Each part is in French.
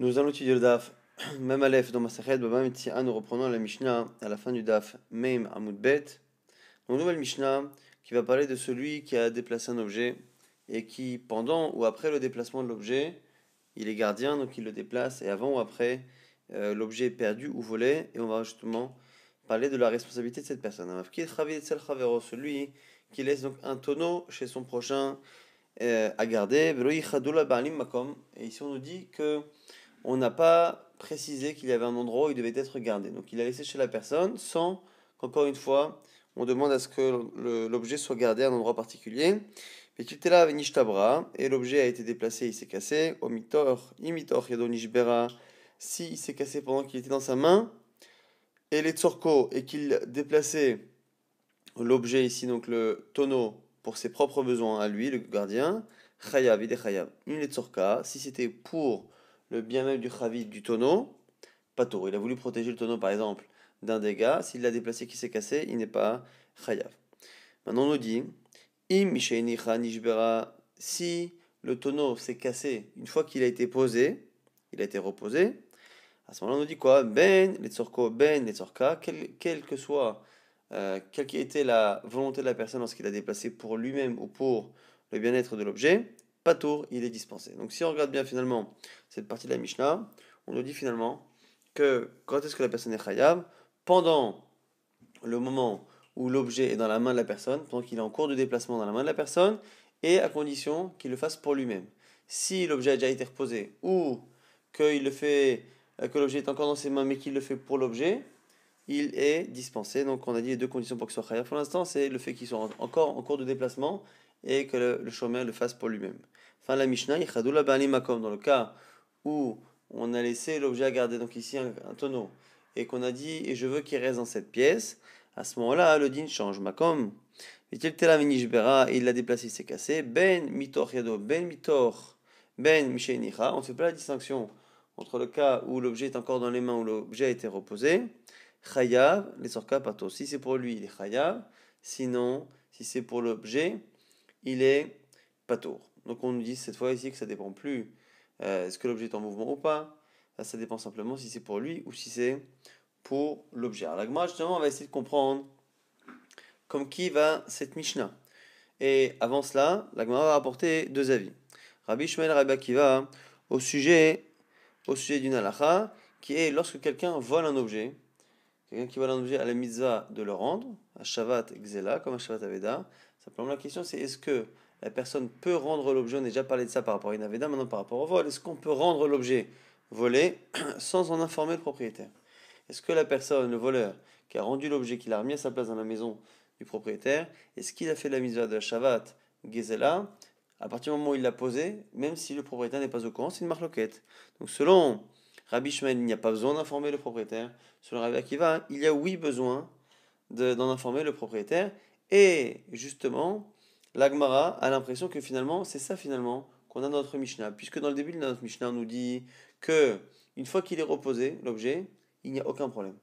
Nous allons étudier le DAF, même Aleph dans Masachet, Baba Metsi'a, nous reprenons la Mishnah à la fin du DAF, même Amoud Bet. Une nouvelle Mishnah qui va parler de celui qui a déplacé un objet et qui, pendant ou après le déplacement de l'objet, il est gardien, donc il le déplace, et avant ou après, euh, l'objet est perdu ou volé, et on va justement parler de la responsabilité de cette personne. Celui qui laisse donc un tonneau chez son prochain euh, à garder, et ici on nous dit que on n'a pas précisé qu'il y avait un endroit où il devait être gardé. Donc il a laissé chez la personne sans qu'encore une fois, on demande à ce que l'objet soit gardé à un endroit particulier. là avec Nishtabra et l'objet a été déplacé, il s'est cassé. Omitor, imitor, yadonishbera, si il s'est cassé pendant qu'il était dans sa main. Et les tsorko, et qu'il déplaçait l'objet ici, donc le tonneau, pour ses propres besoins à lui, le gardien. Khayab, il est chayav. si c'était pour le bien même du chavit du tonneau, pas Il a voulu protéger le tonneau, par exemple, d'un dégât. S'il l'a déplacé qui s'est cassé, il n'est pas chayav Maintenant, on nous dit si le tonneau s'est cassé une fois qu'il a été posé, il a été reposé. À ce moment-là, on nous dit quoi Ben, les ben, les quelle, quel que soit, euh, quelle qui était la volonté de la personne lorsqu'il a déplacé pour lui-même ou pour le bien-être de l'objet, pas tour, il est dispensé. Donc si on regarde bien finalement cette partie de la Mishnah, on nous dit finalement que quand est-ce que la personne est chayav Pendant le moment où l'objet est dans la main de la personne, pendant qu'il est en cours de déplacement dans la main de la personne, et à condition qu'il le fasse pour lui-même. Si l'objet a déjà été reposé ou euh, que l'objet est encore dans ses mains mais qu'il le fait pour l'objet, il est dispensé. Donc on a dit les deux conditions pour qu'il soit chayav pour l'instant, c'est le fait qu'il soit encore en cours de déplacement et que le, chômeur le fasse pour lui-même. Enfin, la Mishnah, dans le cas où on a laissé l'objet à garder, donc ici un, tonneau, et qu'on a dit, et je veux qu'il reste dans cette pièce, à ce moment-là, le din change. Makom, il l'a déplacé, il s'est cassé. Ben mitor yado, ben mitor, ben On ne fait pas la distinction entre le cas où l'objet est encore dans les mains, où l'objet a été reposé. Chayav, les sorka Si c'est pour lui, il est chayav. Sinon, si c'est pour l'objet, il est patour. Donc on nous dit cette fois ici que ça dépend plus euh, est-ce que l'objet est en mouvement ou pas. Là, euh, ça dépend simplement si c'est pour lui ou si c'est pour l'objet. Alors Gemara justement, on va essayer de comprendre comme qui va cette Mishnah. Et avant cela, la Gemara va apporter deux avis. Rabbi Shmuel Rabbi Akiva au sujet, au sujet d'une halacha qui est lorsque quelqu'un vole un objet, quelqu'un qui vole un objet à la mitzvah de le rendre, à Shavat Xela, comme à Shavat Aveda, Simplement, la question, c'est est-ce que la personne peut rendre l'objet On a déjà parlé de ça par rapport à une maintenant par rapport au vol. Est-ce qu'on peut rendre l'objet volé sans en informer le propriétaire Est-ce que la personne, le voleur, qui a rendu l'objet, qui l'a remis à sa place dans la maison du propriétaire, est-ce qu'il a fait la mise de la Shavat Gezela à partir du moment où il l'a posé, même si le propriétaire n'est pas au courant, c'est une marloquette. Donc selon Rabbi il n'y a pas besoin d'informer le propriétaire. Selon Rabbi Akiva, il y a oui besoin d'en informer le propriétaire. Et justement, l'Agmara a l'impression que finalement, c'est ça finalement qu'on a dans notre Mishnah. Puisque dans le début de notre Mishnah, on nous dit que une fois qu'il est reposé, l'objet, il n'y a aucun problème.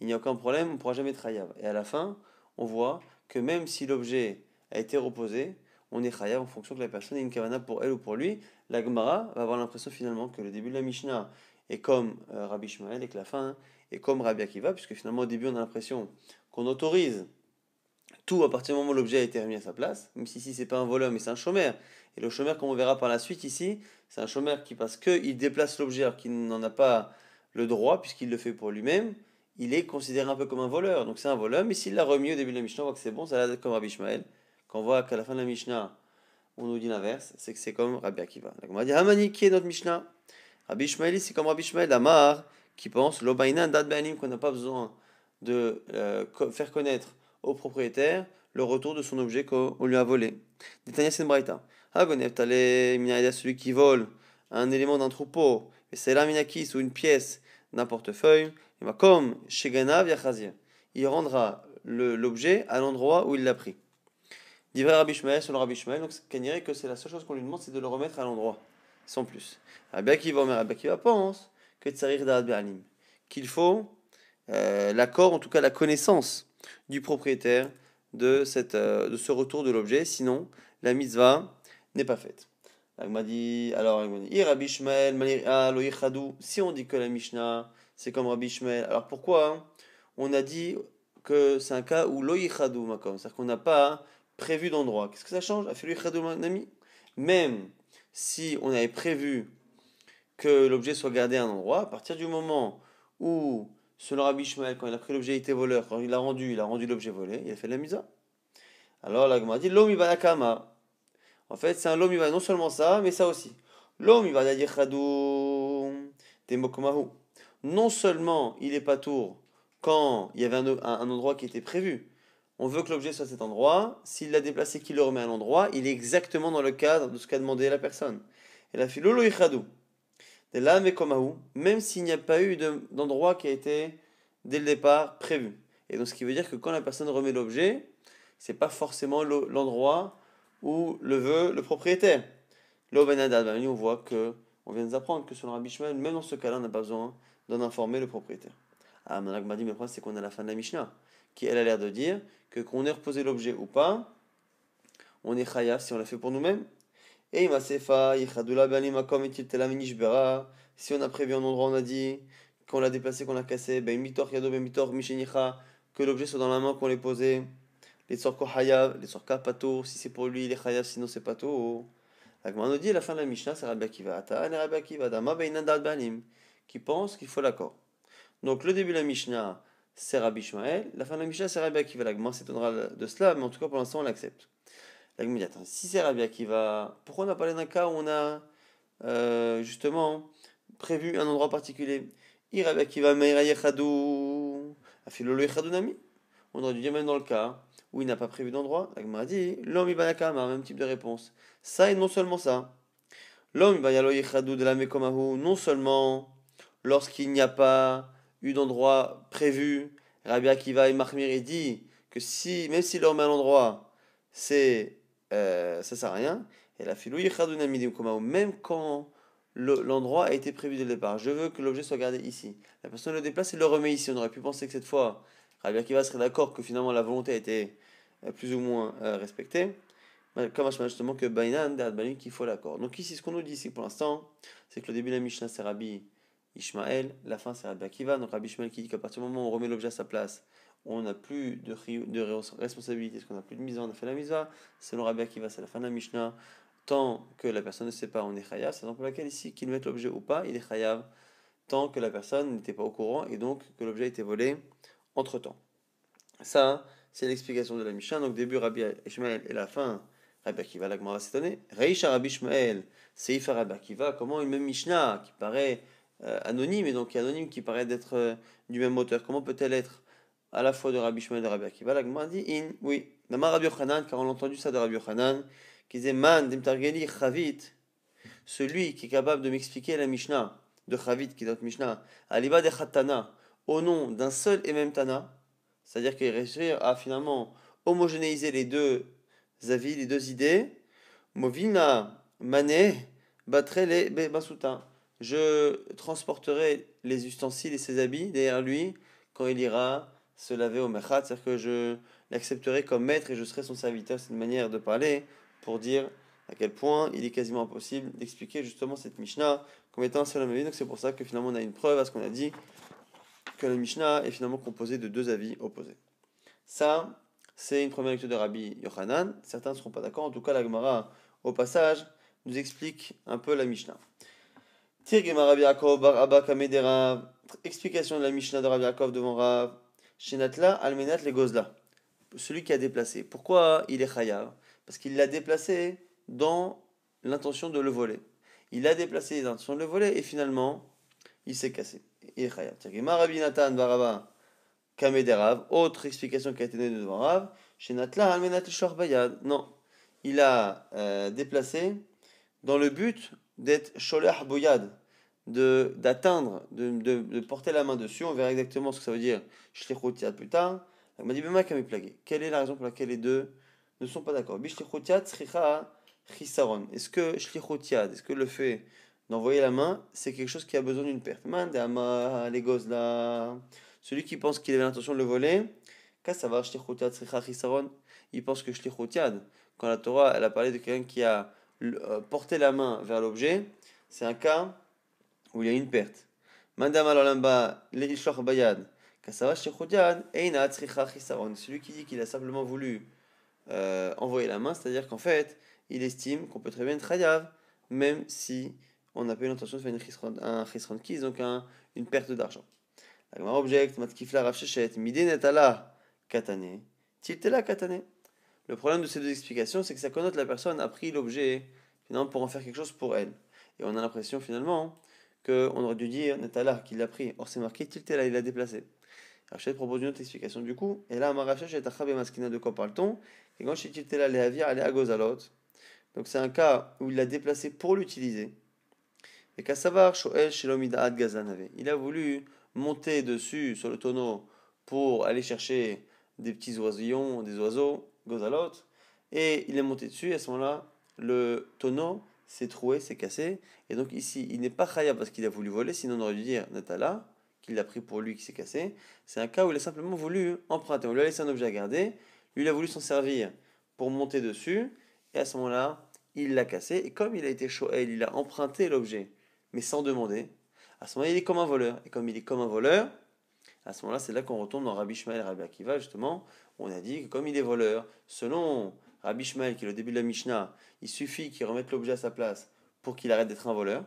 Il n'y a aucun problème, on ne pourra jamais être hayav. Et à la fin, on voit que même si l'objet a été reposé, on est rayable en fonction que la personne ait une kavana pour elle ou pour lui. La Gemara va avoir l'impression finalement que le début de la Mishnah est comme euh, Rabbi Shmuel et que la fin est comme Rabbi Akiva, puisque finalement au début on a l'impression qu'on autorise tout à partir du moment où l'objet a été remis à sa place, même si ici c'est pas un voleur mais c'est un chômeur. Et le chômeur, comme on verra par la suite ici, c'est un chômeur qui, parce qu'il déplace l'objet alors qu'il n'en a pas le droit, puisqu'il le fait pour lui-même, il est considéré un peu comme un voleur. Donc c'est un voleur, mais s'il l'a remis au début de la Mishnah, on voit que c'est bon, ça l'a comme Rabbi Ishmael. Quand on voit qu'à la fin de la Mishnah, on nous dit l'inverse, c'est que c'est comme Rabbi Akiva. Donc on va dire Hamani ah, qui est notre Mishnah. Rabbi c'est comme Rabbi Ishmael Amar qui pense dat qu'on n'a pas besoin de euh, faire connaître au propriétaire le retour de son objet qu'on lui a volé. Détania Senbraita. Ah, celui qui vole un élément d'un troupeau, et c'est l'aminakis ou une pièce d'un portefeuille, il va bah, comme chez khazir. Il rendra l'objet à l'endroit où il l'a pris. Divrei Rabbi sur selon Rabbi Shmuel, donc dirait que c'est la seule chose qu'on lui demande, c'est de le remettre à l'endroit, sans plus. Rabbi bien qu'il va, pense que Tsarir Da'ad qu'il faut euh, l'accord, en tout cas la connaissance du propriétaire de, cette, euh, de ce retour de l'objet, sinon la mitzvah n'est pas faite. m'a dit, alors dit, ah, si on dit que la Mishnah, c'est comme Rabbi Shmuel, alors pourquoi hein, on a dit que c'est un cas où loyichadu macom c'est-à-dire qu'on n'a pas prévu d'endroit. Qu'est-ce que ça change Même si on avait prévu que l'objet soit gardé à un endroit, à partir du moment où Selon Rabbi quand il a pris l'objet, il était voleur. Quand il l'a rendu, il a rendu l'objet volé, il a fait la misa. Alors la dit L'homme kama. En fait, c'est un l'homme va non seulement ça, mais ça aussi. L'homme va dire mokomahou Non seulement il est pas tour quand il y avait un, endroit qui était prévu. On veut que l'objet soit à cet endroit. S'il l'a déplacé, qu'il le remet à l'endroit, il est exactement dans le cadre de ce qu'a demandé la personne. Et la philo, c'est là, même s'il n'y a pas eu d'endroit qui a été, dès le départ, prévu. Et donc, ce qui veut dire que quand la personne remet l'objet, c'est pas forcément l'endroit où le veut le propriétaire. Là, ben, on voit que, on vient d'apprendre que selon Rabbi même dans ce cas-là, on n'a pas besoin d'en informer le propriétaire. Ah, Manag m'a dit, mais c'est qu'on a la fin de la Mishnah, qui elle a l'air de dire que qu'on ait reposé l'objet ou pas, on est khaya si on l'a fait pour nous-mêmes, et eh, ben, si on a prévu un endroit, on a dit qu'on l'a déplacé, qu'on l'a cassé, ben mitor ben mitor que l'objet soit dans la main, qu'on l'ait posé. Les sorko hayav, les sorka pato, si c'est pour lui, les hayav, sinon c'est pato. La nous dit à la fin de la Mishnah, c'est Rabbi Akiva, ata, Rabbi Akiva, dama beinandad banim, qui pense qu'il faut l'accord. Donc le début de la Mishnah, c'est Rabbi la fin de la Mishnah, c'est Rabbi Akiva. La s'étonnera de cela, mais en tout cas pour l'instant on l'accepte. Attends, si c'est Rabia qui va, pourquoi on n'a parlé d'un cas où on a euh, justement prévu un endroit particulier qui va On aurait dû dire même dans le cas où il n'a pas prévu d'endroit, la dit l'homme un même type de réponse. Ça et non seulement ça. L'homme ibayalo de la mekomahu, non seulement lorsqu'il n'y a pas eu d'endroit prévu, Rabia qui va et Mahmir dit que si, même s'il leur met un endroit, c'est ça euh, ça sert à rien. Et la filou même quand l'endroit a été prévu de départ. Je veux que l'objet soit gardé ici. La personne le déplace et le remet ici. On aurait pu penser que cette fois, Rabbi Akiva serait d'accord que finalement la volonté a été euh, plus ou moins euh, respectée. Bah, comme justement que Bainan qu'il faut l'accord. Donc ici, ce qu'on nous dit ici pour l'instant, c'est que le début de la Mishnah c'est Rabbi Ishmael, la fin c'est Rabbi Akiva. Donc Rabbi Ishmael qui dit qu'à partir du moment où on remet l'objet à sa place, on n'a plus de, de responsabilité, parce qu'on n'a plus de misa, on a fait la misa, c'est le rabbi qui va, c'est la fin de la Mishnah. Tant que la personne ne sait pas, on est chayav. C'est donc pour laquelle ici, qu'il mette l'objet ou pas, il est chayav. Tant que la personne n'était pas au courant et donc que l'objet était volé entre temps. Ça, c'est l'explication de la Mishnah. Donc, début Rabbi Ishmael et la fin Rabbi Akiva, la Gemara s'étonnait. Reisha Rabbi Ishmael, Seifa Rabbi Akiva, comment une même Mishnah qui paraît euh, anonyme et donc anonyme qui paraît d'être euh, du même auteur, comment peut-elle être à la fois de Rabbi Shmuel et de Rabbi Akiva. La Gemara dit in, oui, Nama Rabbi Yochanan, car on a entendu ça de Rabbi Yochanan, qui disait Man Dimtargeli Chavit, celui qui est capable de m'expliquer la Mishnah, de Chavit, qui est notre Mishnah, Aliba Khatana, au nom d'un seul et même Tana, c'est-à-dire qu'il réussit à finalement homogénéiser les deux avis, les deux idées, Movina Mané, les Basuta. Je transporterai les ustensiles et ses habits derrière lui quand il ira se laver au mechat, c'est-à-dire que je l'accepterai comme maître et je serai son serviteur. C'est une manière de parler pour dire à quel point il est quasiment impossible d'expliquer justement cette Mishnah comme étant un seul avis. Donc c'est pour ça que finalement on a une preuve à ce qu'on a dit, que la Mishnah est finalement composée de deux avis opposés. Ça, c'est une première lecture de Rabbi Yohanan Certains ne seront pas d'accord. En tout cas, la Gemara, au passage, nous explique un peu la Mishnah. Explication de la Mishnah de Rabbi Yaakov devant Rav. Shenatla almenat le gozla. Celui qui a déplacé. Pourquoi il est chayav Parce qu'il l'a déplacé dans l'intention de le voler. Il l'a déplacé dans l'intention de le voler et finalement, il s'est cassé. Il est Baraba Kamederav. Autre explication qui a été donnée devant Rav. Shenatla almenat Non. Il a euh, déplacé dans le but d'être sholah boyad de, d'atteindre, de, porter la main dessus. On verra exactement ce que ça veut dire. Shlichutiat plus tard. m'a dit Quelle est la raison pour laquelle les deux ne sont pas d'accord Est-ce que shlichutiat, est-ce que le fait d'envoyer la main, c'est quelque chose qui a besoin d'une perte les gosses là. Celui qui pense qu'il avait l'intention de le voler, il pense que quand la Torah elle a parlé de quelqu'un qui a euh, porté la main vers l'objet, c'est un cas où il y a une perte. Madame Bayad, Eina Celui qui dit qu'il a simplement voulu euh, envoyer la main, c'est-à-dire qu'en fait, il estime qu'on peut très bien être même si on n'a pas eu l'intention de faire une un Chisron Kiz, donc une perte d'argent. Le problème de ces deux explications, c'est que ça connote la personne a pris l'objet finalement pour en faire quelque chose pour elle. Et on a l'impression finalement qu'on aurait dû dire Netala qu'il l'a pris. Or, c'est marqué Tiltela, il l'a déplacé. Rachel propose une autre explication du coup. Et là, Marachach et à et Maskina, de quoi parle-t-on Et quand chez Tiltela, les elle est à Gozalot. Donc, c'est un cas où il l'a déplacé pour l'utiliser. Et qu'à Shoel, Il a voulu monter dessus sur le tonneau pour aller chercher des petits oisillons, des oiseaux, Gozalot. Et il est monté dessus. Et à ce moment-là, le tonneau c'est troué, c'est cassé. Et donc ici, il n'est pas khaya parce qu'il a voulu voler, sinon on aurait dû dire Natala, qu'il l'a pris pour lui, qui s'est cassé. C'est un cas où il a simplement voulu emprunter. On lui a laissé un objet à garder, lui il a voulu s'en servir pour monter dessus, et à ce moment-là, il l'a cassé. Et comme il a été chaud il a emprunté l'objet, mais sans demander, à ce moment-là, il est comme un voleur. Et comme il est comme un voleur, à ce moment-là, c'est là, qu'on retourne dans Rabbi Shmael Rabbi Akiva, justement. On a dit que comme il est voleur, selon Abishmael qui est le début de la Mishnah, il suffit qu'il remette l'objet à sa place pour qu'il arrête d'être un voleur,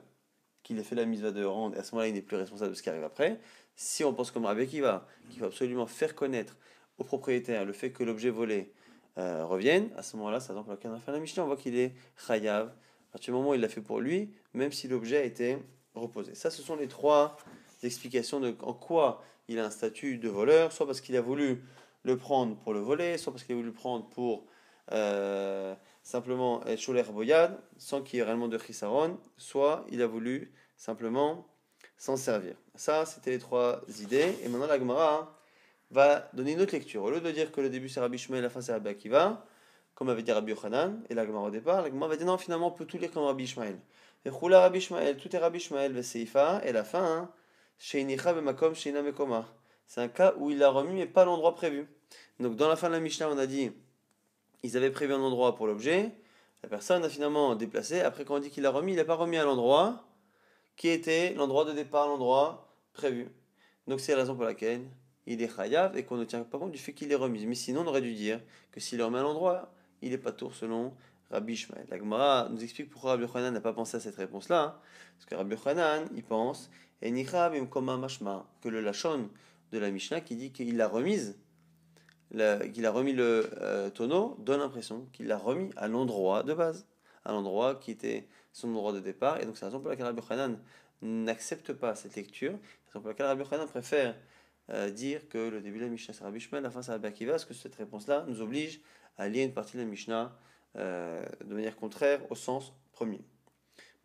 qu'il ait fait la mise à de rendre, et à ce moment-là, il n'est plus responsable de ce qui arrive après. Si on pense comme Rabbi Kiva qu'il faut absolument faire connaître au propriétaire le fait que l'objet volé euh, revienne, à ce moment-là, ça le la fin de la Mishnah, on voit qu'il est chayav. À partir du moment où il l'a fait pour lui, même si l'objet a été reposé. Ça, ce sont les trois explications de en quoi il a un statut de voleur, soit parce qu'il a voulu le prendre pour le voler, soit parce qu'il a voulu le prendre pour euh, simplement Choler Boyad, sans qu'il y ait réellement de Chisaron, soit il a voulu simplement s'en servir. Ça, c'était les trois idées. Et maintenant, la Gemara hein, va donner une autre lecture. Au lieu de dire que le début c'est Rabbi Shmuel, la fin c'est Rabbi Akiva, comme avait dit Rabbi Yochanan, et la Gemara au départ, la Gemara va dire non, finalement, on peut tout lire comme Rabbi Et Vechula Rabbi Shmuel, tout est Rabbi et la fin, hein, Sheinicha C'est un cas où il l'a remis, mais pas l'endroit prévu. Donc, dans la fin de la Mishnah, on a dit ils avaient prévu un endroit pour l'objet. La personne a finalement déplacé. Après, qu'on dit qu'il l'a remis, il n'a pas remis à l'endroit qui était l'endroit de départ, l'endroit prévu. Donc c'est la raison pour laquelle il est chayav et qu'on ne tient pas compte du fait qu'il est remise. Mais sinon, on aurait dû dire que s'il est remis à l'endroit, il n'est pas tour selon Rabbi Ishmael. La Gemara nous explique pourquoi Rabbi Yochanan n'a pas pensé à cette réponse-là. parce que Rabbi Yochanan, il pense, et comme que le Lachon de la Mishnah qui dit qu'il l'a remise, qu'il a remis le euh, tonneau donne l'impression qu'il l'a remis à l'endroit de base, à l'endroit qui était son endroit de départ. Et donc c'est la raison pour laquelle Rabbi Hanan n'accepte pas cette lecture, c'est la raison pour laquelle Rabbi Hanan préfère euh, dire que le début de la Mishnah sera Rabbi la fin sera Rabbi parce que cette réponse-là nous oblige à lier une partie de la Mishnah euh, de manière contraire au sens premier.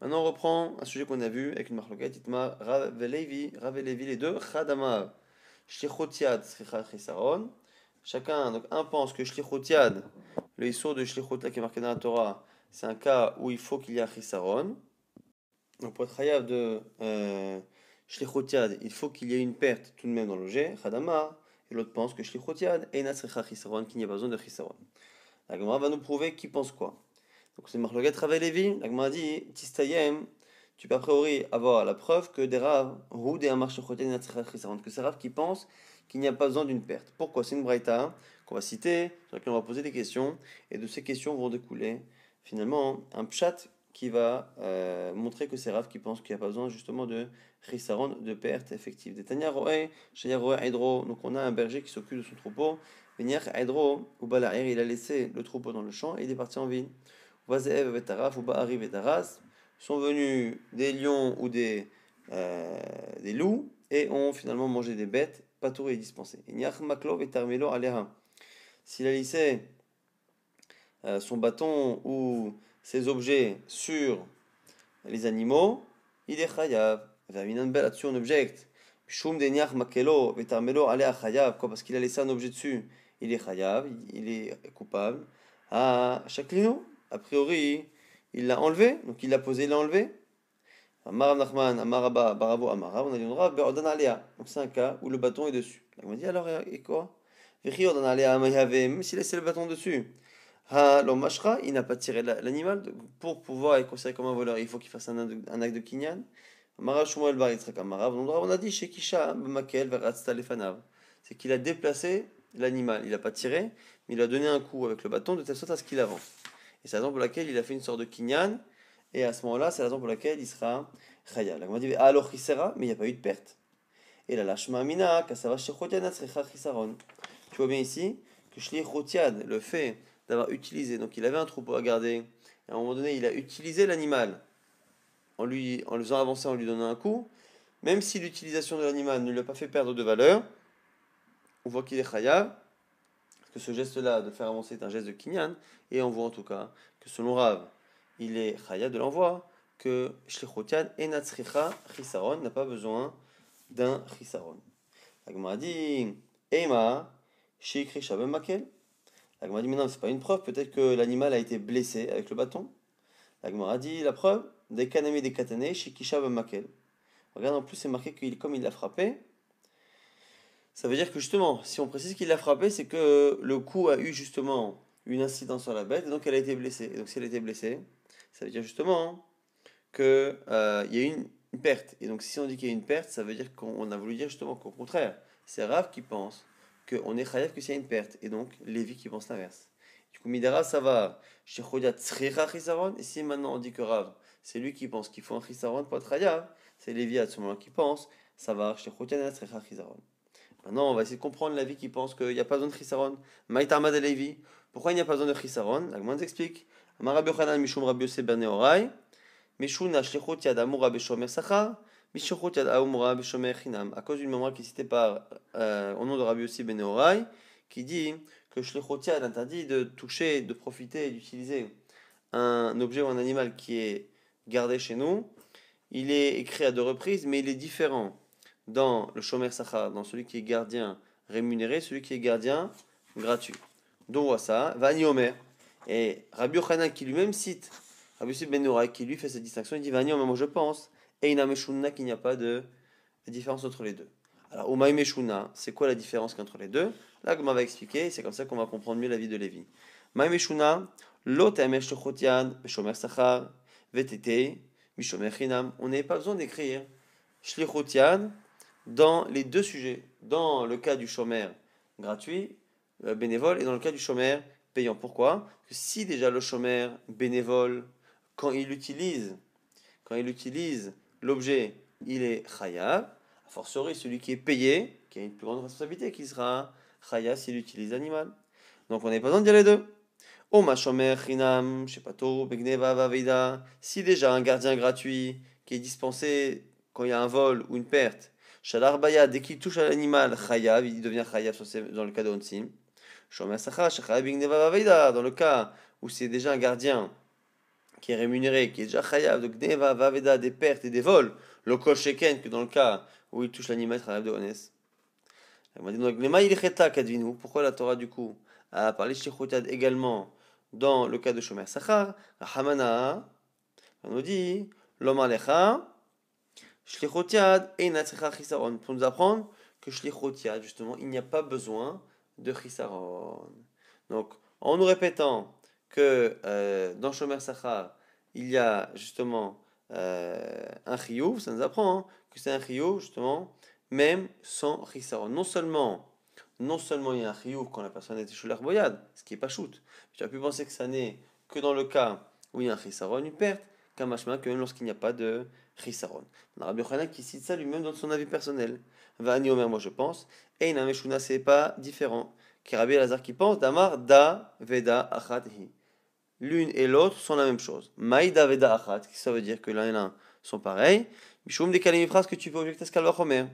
Maintenant on reprend un sujet qu'on a vu avec une marloquette, Itma Ravelevi, Levi les deux, Chadamar, Shechot Yad, Chisaron Chacun, donc un pense que Shlichot Yad, le essor de là qui est marqué dans la Torah, c'est un cas où il faut qu'il y ait un Chisaron. Donc pour être Hayav de euh, il faut qu'il y ait une perte tout de même dans l'objet, Et l'autre pense que Shlichot Yad, Enasrecha Chisaron, qu'il n'y a pas besoin de Chisaron. La Gemara va nous prouver qui pense quoi. Donc c'est Marloget Ravé Lévi. La Gemara dit Tistayem, tu peux a priori avoir la preuve que des raves, ou des que c'est Rav qui pense qu'il n'y a pas besoin d'une perte. Pourquoi C'est une braïta qu'on va citer, sur laquelle on va poser des questions, et de ces questions vont découler finalement un pchat qui va euh, montrer que c'est Raph qui pense qu'il n'y a pas besoin justement de risaron, de perte effective. des donc on a un berger qui s'occupe de son troupeau. Venir Hydro, ou Balaer, il a laissé le troupeau dans le champ et il est parti en ville. ou sont venus des lions ou des, euh, des loups et ont finalement mangé des bêtes Patour est dispensé. Maklov et Tarmelo Aleham. S'il a laissé euh, son bâton ou ses objets sur les animaux, il est chayav. bel dessus on objecte. Shum makelo vetarmelo chayav. Quoi Parce qu'il a laissé un objet dessus, il est chayav, il est coupable. À ah, chaklino, a priori, il l'a enlevé, donc il l'a posé, il l'a enlevé. Amar Nachman, Amar Baravo Amara, on a dit Beordan Alea. Donc c'est un cas où le bâton est dessus. Donc on dit alors, et quoi Ordan Alea même s'il laissait le bâton dessus. Mashra, il n'a pas tiré l'animal pour pouvoir être considéré comme un voleur. Il faut qu'il fasse un, acte de kinyan. Amara Shumel Baritzrak Amara, on a dit Shekisha Makel Veratsta Lefanav. C'est qu'il a déplacé l'animal. Il n'a pas tiré, mais il a donné un coup avec le bâton de telle sorte à ce qu'il avance. Et c'est la raison pour laquelle il a fait une sorte de kinyan et à ce moment-là, c'est la raison pour laquelle il sera Chaya. La dit alors il sera, mais il n'y a pas eu de perte. Et la lachma Mina, Tu vois bien ici que Shli le fait d'avoir utilisé, donc il avait un troupeau à garder, et à un moment donné, il a utilisé l'animal en, lui, en le faisant avancer, en lui donnant un coup, même si l'utilisation de l'animal ne lui a pas fait perdre de valeur, on voit qu'il est Chayav, que ce geste-là de faire avancer est un geste de Kinyan, et on voit en tout cas que selon Rav, il est chaya de l'envoi, que Shlichotian et Natsricha Chisaron n'a pas besoin d'un Chisaron. L'agma dit Ema, Shikri Makel. L'agma dit Mais non, c'est pas une preuve, peut-être que l'animal a été blessé avec le bâton. L'agma dit La preuve, des kaname des katane, Shikri Shabem Makel. Regarde, en plus, c'est marqué qu'il, comme il l'a frappé, ça veut dire que justement, si on précise qu'il l'a frappé, c'est que le coup a eu justement une incidence sur la bête, donc elle a été blessée. donc si elle a été blessée, ça veut dire justement qu'il euh, y a une perte. Et donc, si on dit qu'il y a une perte, ça veut dire qu'on a voulu dire justement qu'au contraire, c'est Rav qui pense qu'on est Khayef que s'il y a une perte. Et donc, Lévi qui pense l'inverse. Du coup, Midera, ça va. Chez Et si maintenant on dit que Rav, c'est lui qui pense qu'il faut un Khisaron pour être Khayef, c'est Lévi à ce moment-là qui pense, ça va. Chez Khisaron. Maintenant, on va essayer de comprendre la vie qui pense qu'il n'y a pas besoin de Chisaron. Lévi. Pourquoi il n'y a pas besoin de Chisaron nous explique. Rabbi ben Shomer Shomer À cause d'une mémoire qui est citée par, euh, au nom de Rabbi Yossi ben Neorai, qui dit que Shlichut est interdit de toucher, de profiter d'utiliser un objet ou un animal qui est gardé chez nous. Il est écrit à deux reprises, mais il est différent dans le Shomer Sachar, dans celui qui est gardien rémunéré, celui qui est gardien gratuit. Donc on voit ça. Vani Omer. Et Rabbi Yochanan qui lui-même cite Rabbi Ben qui lui fait cette distinction, il dit Vani, moi je pense, et Inameshuna qu'il n'y a pas de différence entre les deux. Alors, Umaimeshuna, c'est quoi la différence entre les deux Là, on va expliquer, c'est comme ça qu'on va comprendre mieux la vie de Lévi. Maimeshuna, l'ot Beshomer Sachar, vetete, Mishomer Chinam. On n'avait pas besoin d'écrire Shlichotian dans les deux sujets, dans le cas du chômeur gratuit, euh, bénévole, et dans le cas du chômeur payant. Pourquoi si déjà le chômeur bénévole, quand il utilise, quand il utilise l'objet, il est khayab, a celui qui est payé, qui a une plus grande responsabilité, qui sera khayab s'il utilise l'animal. Donc on n'est pas besoin de dire les deux. Si déjà un gardien gratuit qui est dispensé quand il y a un vol ou une perte, chalarbaya dès qu'il touche à l'animal, Chayav, il devient Chayav dans le cas de sim dans le cas où c'est déjà un gardien qui est rémunéré, qui est déjà chayav de des pertes et des vols, le kosheken que dans le cas où il touche l'animal Pourquoi la Torah du coup a parlé également dans le cas de Shomer Sachar, on nous dit pour nous apprendre que justement il n'y a pas besoin de Chisaron. Donc, en nous répétant que euh, dans Shomer Sachar, il y a justement euh, un rio, ça nous apprend hein, que c'est un rio justement, même sans Chisaron. Non seulement, non seulement il y a un rio quand la personne est chou boyade, ce qui est pas choute tu as pu penser que ça n'est que dans le cas où il y a un Chisaron, une perte, qu'un machin que même lorsqu'il n'y a pas de Chisaron. Rabbi Yochanan qui cite ça lui-même dans son avis personnel. Vani Omer, moi je pense. Et Ina Meshuna, c'est pas différent. Kirabi Lazar qui pense, Damar Da Veda Achat Hi. L'une et l'autre sont la même chose. Maïda Veda Achat, ça veut dire que l'un et l'un sont pareils. Mishum de phrase que tu peux objecter à ce Kalvachomer.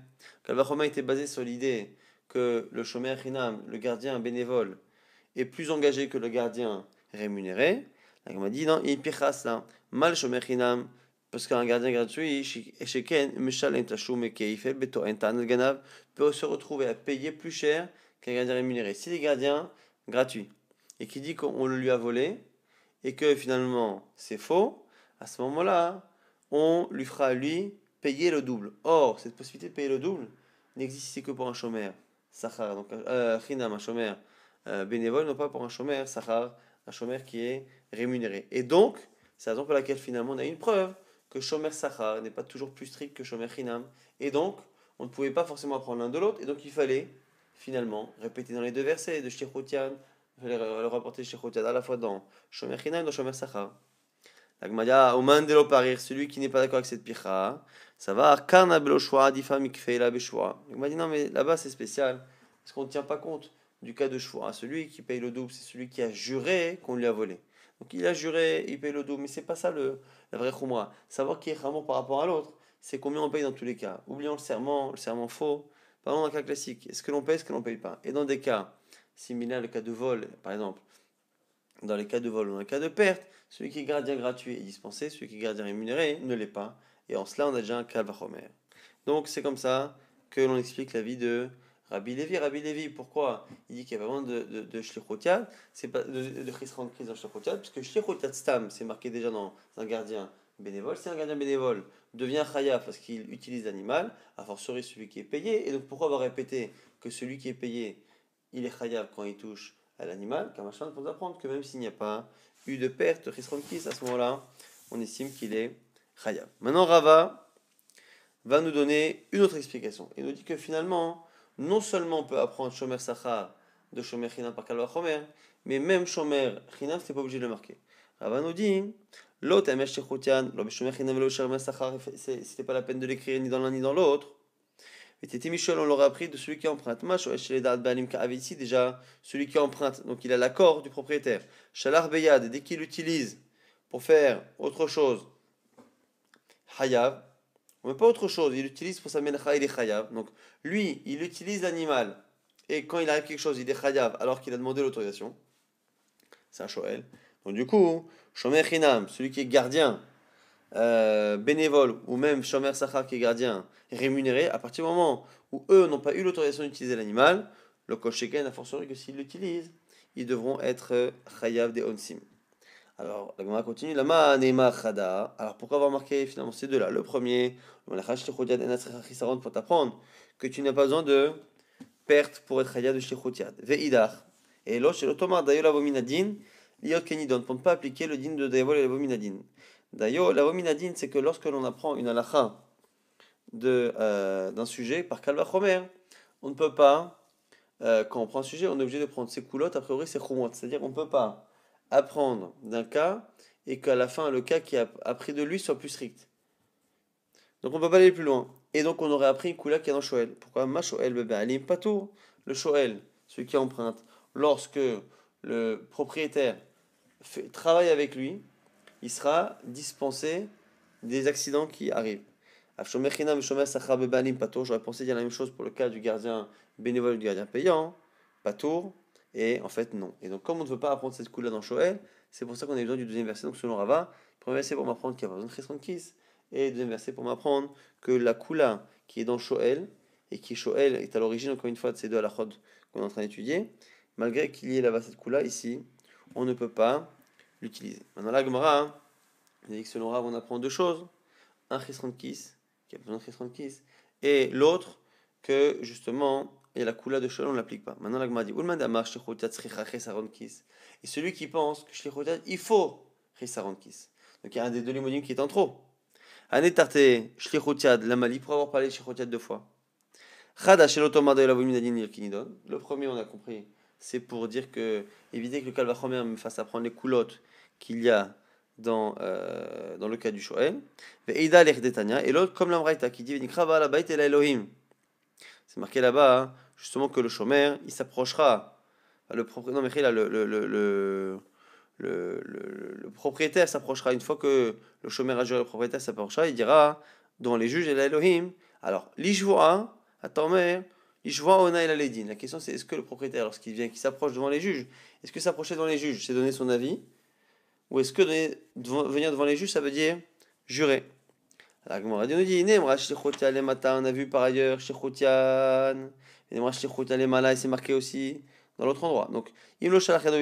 Kalvachomer était basé sur l'idée que le Shomer Hinam, le gardien bénévole, est plus engagé que le gardien rémunéré. Là, m'a dit, non, il là. Mal Shomer Hinam, parce qu'un gardien gratuit, peut se retrouver à payer plus cher qu'un gardien rémunéré. Si les gardiens gratuits et qui dit qu'on le lui a volé et que finalement c'est faux, à ce moment-là, on lui fera lui payer le double. Or, cette possibilité de payer le double n'existe que pour un chômeur, Sahar, donc euh, euh, un chômeur euh, bénévole, non pas pour un chômeur, Sahara, un chômeur qui est rémunéré. Et donc, c'est la raison pour laquelle finalement on a une preuve que Shomer Sachar n'est pas toujours plus strict que Shomer Hinam. Et donc, on ne pouvait pas forcément apprendre l'un de l'autre, et donc il fallait finalement répéter dans les deux versets de Shechotian, le rapporter Shechotian à la fois dans Shomer Hinam et dans Shomer Sachar. L'agmadia, Oman de parir, celui qui n'est pas d'accord avec cette picha, ça va, Karna Beloshua, Difa Mikfe, Il m'a dit non, mais là-bas c'est spécial, parce qu'on ne tient pas compte du cas de Shua. Celui qui paye le double, c'est celui qui a juré qu'on lui a volé. Donc il a juré, il paye le dos, mais c'est pas ça le, la vraie Savoir qui est Khamor par rapport à l'autre, c'est combien on paye dans tous les cas. Oublions le serment, le serment faux. Parlons d'un cas classique. Est-ce que l'on paye, est-ce que l'on paye pas Et dans des cas similaires, le cas de vol, par exemple, dans les cas de vol ou dans les cas de perte, celui qui est gardien gratuit est dispensé, celui qui est gardien rémunéré ne l'est pas. Et en cela, on a déjà un calvaire. Donc c'est comme ça que l'on explique la vie de Rabbi Lévi, Rabbi Levi, pourquoi Il dit qu'il y a vraiment de, de, de c'est pas de, de dans puisque Stam, c'est marqué déjà dans un gardien bénévole. Si un gardien bénévole devient Chayaf parce qu'il utilise l'animal, a fortiori celui qui est payé, et donc pourquoi avoir répété que celui qui est payé, il est Chayaf quand il touche à l'animal, car machin pour nous apprendre que même s'il n'y a pas eu de perte, Chris à ce moment-là, on estime qu'il est Chayaf. Maintenant, Rava va nous donner une autre explication. Il nous dit que finalement, non seulement on peut apprendre Shomer Sachar de Shomer Chinam par Kalva Chomer, mais même Shomer Chinam, n'est pas obligé de le marquer. Rava nous dit L'autre, Amesh Techutian, l'homme Shomer Chinam et Shomer c'était pas la peine de l'écrire ni dans l'un ni dans l'autre. Et Tété Michel, on l'aurait appris de celui qui emprunte. Mash, ici déjà, celui qui emprunte, donc il a l'accord du propriétaire. Shalar Beyad, dès qu'il l'utilise pour faire autre chose, Hayav, on ne pas autre chose. Il utilise pour sa il est Donc, lui, il utilise l'animal. Et quand il arrive quelque chose, il est khayav alors qu'il a demandé l'autorisation. C'est un shoel. Donc, du coup, shomer chinam, celui qui est gardien, euh, bénévole, ou même shomer sachar qui est gardien, rémunéré, à partir du moment où eux n'ont pas eu l'autorisation d'utiliser l'animal, le kosheken a fortiori que s'ils l'utilisent, ils devront être khayav des onsim. Alors, la Gemara continue. et ma Chada. Alors, pourquoi avoir marqué finalement ces deux-là Le premier, pour t'apprendre que tu n'as pas besoin de perte pour être Chaya de Shechotiad. Ve'idar. Et l'autre, c'est l'automar la vominadin, Liot Kenidon, pour ne pas appliquer le din de la et vominadin. D'ailleurs, la vominadin, c'est que lorsque l'on apprend une halakha euh, d'un sujet par Kalva Chomer, on ne peut pas, euh, quand on prend un sujet, on est obligé de prendre ses coulottes, a priori ses chumot, c'est-à-dire on ne peut pas apprendre d'un cas et qu'à la fin, le cas qui a appris de lui soit plus strict. Donc on ne peut pas aller plus loin. Et donc on aurait appris couleur qui est dans Shoel. Pourquoi Ma Shoel Le Shoel, celui qui emprunte, lorsque le propriétaire fait, travaille avec lui, il sera dispensé des accidents qui arrivent. J'aurais pensé dire la même chose pour le cas du gardien bénévole du gardien payant, Patour. Et en fait, non. Et donc, comme on ne veut pas apprendre cette couleur dans Shoel, c'est pour ça qu'on a besoin du deuxième verset. Donc, selon Rava, premier verset pour m'apprendre qu'il y a besoin de Christian Kiss, et deuxième verset pour m'apprendre que la couleur qui est dans Shoel, et qui est Shoel est à l'origine, encore une fois, de ces deux halakhot qu'on est en train d'étudier, malgré qu'il y ait là-bas cette couleur ici, on ne peut pas l'utiliser. Maintenant, la Gemara, hein, dit que selon Rava, on apprend deux choses un Christian Kiss, qui a besoin de Christian et l'autre, que justement, et la coulade de Shol, on ne l'applique pas. Maintenant, l'agma dit Et celui qui pense que Shlichotat, il faut kis. Donc il y a un des deux limodim qui est en trop. Ané tarté la l'amali, pour avoir parlé de Shlichotiad deux fois. Le premier, on a compris, c'est pour dire que, éviter que le Kalvachomer me fasse apprendre les coulottes qu'il y a dans, euh, dans le cas du Shoel. Et l'autre, comme l'Amraita, qui dit Nikra la Elohim. C'est marqué là-bas, hein, justement, que le chômeur, il s'approchera. Bah, le, non, mais là, le, le, propriétaire s'approchera. Une fois que le chômeur a juré, le propriétaire s'approchera, il dira, dans les juges, et l'Elohim. Alors, mère Atamer, on Ona et Ledin. La question, c'est est-ce que le propriétaire, lorsqu'il vient, qu'il s'approche devant les juges, est-ce que s'approcher devant les juges, c'est donner son avis Ou est-ce que venir devant les juges, ça veut dire jurer la nous dit, on a vu par ailleurs, et c'est marqué aussi dans l'autre endroit. Donc, Imlo Shalach Yado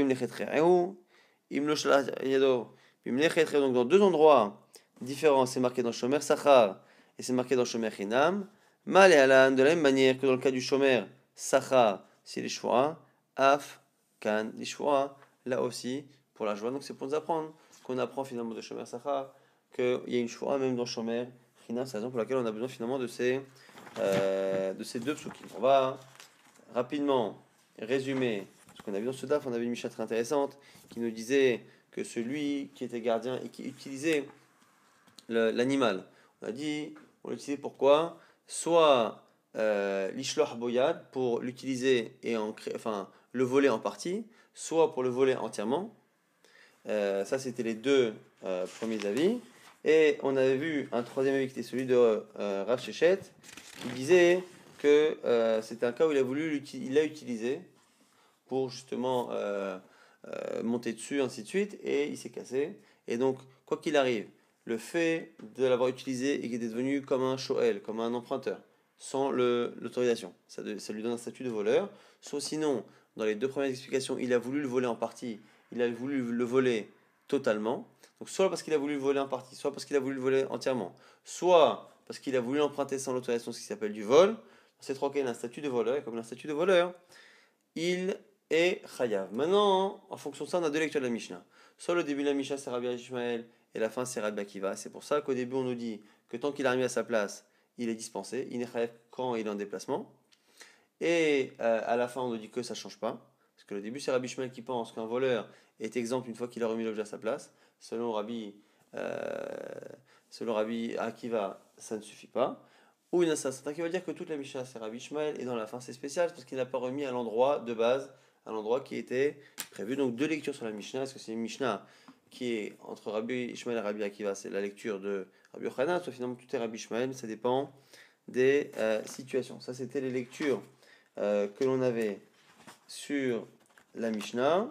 Imlo Shalach Yado donc dans deux endroits différents, c'est marqué dans Shomer Sachar et c'est marqué dans Shomer Hinam. Mal et Alan, de la même manière que dans le cas du Shomer Sachar, c'est les choix, Af, Kan, les choix, là aussi, pour la joie. Donc, c'est pour nous apprendre qu'on apprend finalement de Shomer Sachar qu'il y a une chose même dans Chomer, une c'est la raison pour laquelle on a besoin finalement de ces, euh, de ces deux psukim. On va rapidement résumer ce qu'on a vu dans ce DAF. On avait une Micha très intéressante qui nous disait que celui qui était gardien et qui utilisait l'animal, on a dit, on l'utilisait pourquoi Soit euh, l'ishloch boyad pour l'utiliser et en enfin, le voler en partie, soit pour le voler entièrement. Euh, ça, c'était les deux euh, premiers avis. Et on avait vu un troisième avis qui était celui de euh, Rav qui disait que euh, c'était un cas où il a voulu l'a utilisé pour justement euh, euh, monter dessus, ainsi de suite, et il s'est cassé. Et donc, quoi qu'il arrive, le fait de l'avoir utilisé et qu'il était devenu comme un shoel, comme un emprunteur, sans l'autorisation, ça, ça, lui donne un statut de voleur. Sauf sinon, dans les deux premières explications, il a voulu le voler en partie, il a voulu le voler totalement, donc soit parce qu'il a voulu voler en partie, soit parce qu'il a voulu le voler entièrement, soit parce qu'il a voulu emprunter sans l'autorisation, ce qui s'appelle du vol. Dans ces trois cas, il a un statut de voleur, et comme il a un statut de voleur, il est chayav. Maintenant, en fonction de ça, on a deux lectures de la Mishnah. Soit le début de la Mishnah, c'est Rabbi Ishmael, et la fin, c'est Rabbi Akiva. C'est pour ça qu'au début, on nous dit que tant qu'il a remis à sa place, il est dispensé. Il n'est chayav quand il est en déplacement. Et euh, à la fin, on nous dit que ça ne change pas. Parce que le début, c'est Rabbi Ishmael qui pense qu'un voleur est exempt une fois qu'il a remis l'objet à sa place. Euh, selon Rabbi, Akiva, ça ne suffit pas. Ou une instance qui veut dire que toute la Mishnah c'est Rabbi Ishmael et dans la fin c'est spécial parce qu'il n'a pas remis à l'endroit de base, à l'endroit qui était prévu. Donc deux lectures sur la Mishnah. Est-ce que c'est une Mishnah qui est entre Rabbi Ishmael et Rabbi Akiva C'est la lecture de Rabbi Yochanan, soit finalement tout est Rabbi Ishmael, ça dépend des euh, situations. Ça c'était les lectures euh, que l'on avait sur la Mishnah.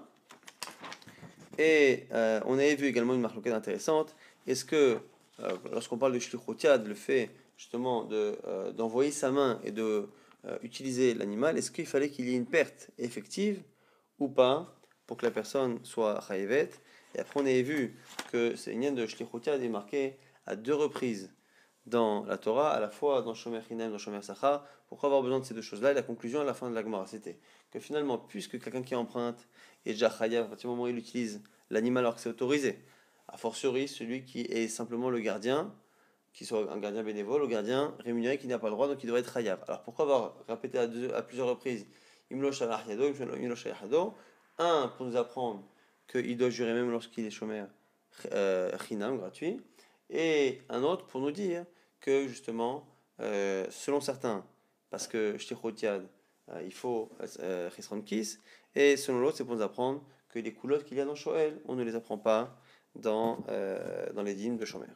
Et euh, on avait vu également une marque intéressante. Est-ce que, euh, lorsqu'on parle de shlichutiad, le fait justement de, euh, d'envoyer sa main et de utiliser l'animal, est-ce qu'il fallait qu'il y ait une perte effective ou pas pour que la personne soit chayevet Et après, on avait vu que ces ligne de shlichutiad est à deux reprises dans la Torah, à la fois dans Shomer et dans Shomer sacha. Pourquoi avoir besoin de ces deux choses-là Et la conclusion à la fin de l'Agmara, c'était que finalement, puisque quelqu'un qui emprunte est déjà à partir du moment où il utilise l'animal alors que c'est autorisé, a fortiori celui qui est simplement le gardien, qui soit un gardien bénévole ou gardien rémunéré qui n'a pas le droit, donc il doit être chayav. Alors pourquoi avoir répété à, deux, à plusieurs reprises Imlosh al Imlosh al Un, pour nous apprendre qu'il doit jurer même lorsqu'il est Shomer euh, Hinam, gratuit, et un autre pour nous dire que justement, euh, selon certains, parce que Shtichotiad, euh, il faut euh, Chisron et selon l'autre, c'est pour nous apprendre que les couleurs qu'il y a dans Shoel, on ne les apprend pas dans, euh, dans les dîmes de Shomer.